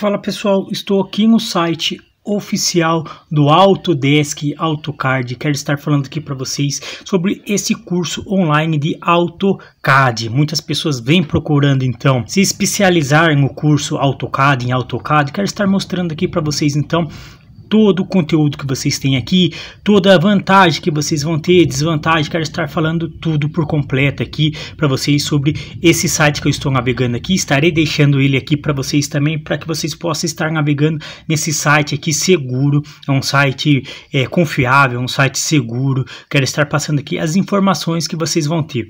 Fala pessoal, estou aqui no site oficial do Autodesk AutoCAD. Quero estar falando aqui para vocês sobre esse curso online de AutoCAD. Muitas pessoas vêm procurando então se especializar no curso AutoCAD, em AutoCAD. Quero estar mostrando aqui para vocês então todo o conteúdo que vocês têm aqui, toda a vantagem que vocês vão ter, desvantagem, quero estar falando tudo por completo aqui para vocês sobre esse site que eu estou navegando aqui, estarei deixando ele aqui para vocês também, para que vocês possam estar navegando nesse site aqui seguro, é um site é, confiável, um site seguro, quero estar passando aqui as informações que vocês vão ter.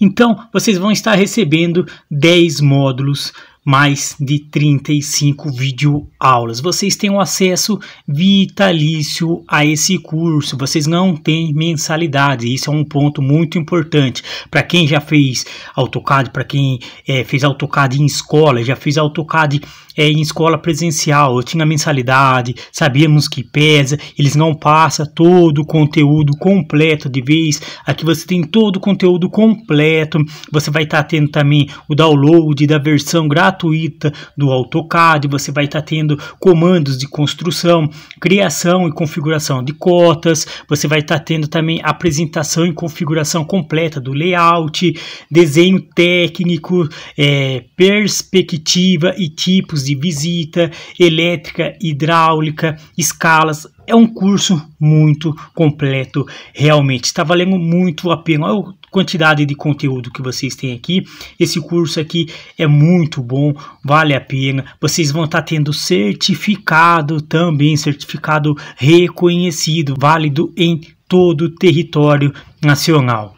Então, vocês vão estar recebendo 10 módulos mais de 35 vídeo aulas. Vocês têm um acesso vitalício a esse curso, vocês não têm mensalidade, isso é um ponto muito importante. Para quem já fez AutoCAD, para quem é, fez AutoCAD em escola, já fez AutoCAD é, em escola presencial, eu tinha mensalidade, sabíamos que pesa, eles não passam todo o conteúdo completo de vez. Aqui você tem todo o conteúdo completo, você vai estar tá tendo também o download da versão gratuita do AutoCAD, você vai estar tá tendo comandos de construção, criação e configuração de cotas, você vai estar tá tendo também apresentação e configuração completa do layout, desenho técnico, é, perspectiva e tipos de visita, elétrica, hidráulica, escalas. É um curso muito completo, realmente. Está valendo muito a pena. Olha a quantidade de conteúdo que vocês têm aqui. Esse curso aqui é muito bom, vale a pena. Vocês vão estar tá tendo certificado também, certificado reconhecido, válido em todo o território nacional.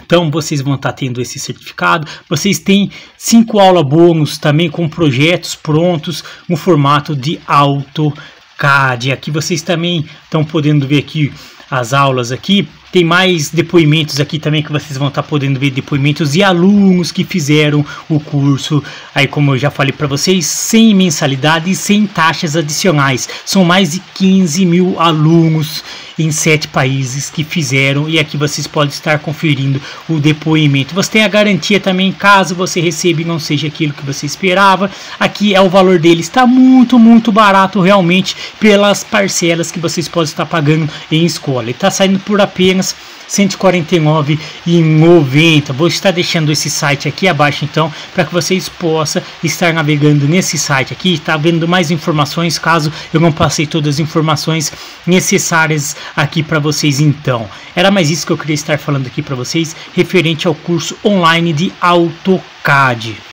Então vocês vão estar tá tendo esse certificado. Vocês têm cinco aulas bônus também com projetos prontos no formato de AutoCAD. Aqui vocês também estão podendo ver aqui as aulas aqui. Tem mais depoimentos aqui também que vocês vão estar tá podendo ver depoimentos de alunos que fizeram o curso. Aí, como eu já falei para vocês, sem mensalidade e sem taxas adicionais. São mais de 15 mil alunos em sete países que fizeram e aqui vocês podem estar conferindo o depoimento. Você tem a garantia também caso você receba e não seja aquilo que você esperava. Aqui é o valor dele está muito, muito barato realmente pelas parcelas que vocês podem estar pagando em escola. está saindo por apenas 149,90. Vou estar deixando esse site aqui abaixo então para que vocês possam estar navegando nesse site aqui, estar tá vendo mais informações caso eu não passei todas as informações necessárias aqui para vocês então. Era mais isso que eu queria estar falando aqui para vocês referente ao curso online de AutoCAD.